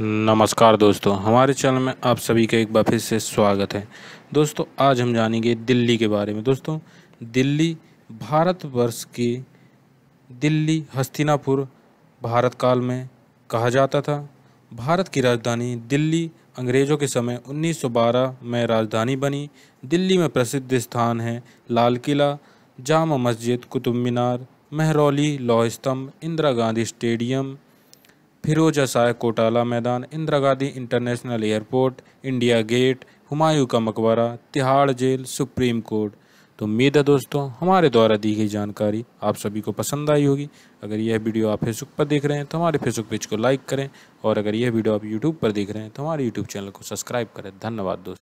नमस्कार दोस्तों हमारे चैनल में आप सभी का एक बार फिर से स्वागत है दोस्तों आज हम जानेंगे दिल्ली के बारे में दोस्तों दिल्ली भारतवर्ष की दिल्ली हस्तिनापुर भारत काल में कहा जाता था भारत की राजधानी दिल्ली अंग्रेज़ों के समय 1912 में राजधानी बनी दिल्ली में प्रसिद्ध स्थान हैं लाल किला जामा मस्जिद कुतुब मीनार महरौली लौ स्तंभ इंदिरा गांधी स्टेडियम साहेब कोटाला मैदान Indira Gandhi international airport India gate Humayun का मकबरा तिहाड़ जेल सुप्रीम कोर्ट तो उम्मीद है दोस्तों हमारे द्वारा दी गई जानकारी आप सभी को पसंद आई होगी अगर यह वीडियो आप फेसबुक पर देख रहे हैं तो हमारे फेसबुक पेज को लाइक करें और अगर यह वीडियो आप यूट्यूब पर देख रहे हैं तो हमारे यूट्यूब चैनल को सब्सक्राइब करें धन्यवाद दोस्तों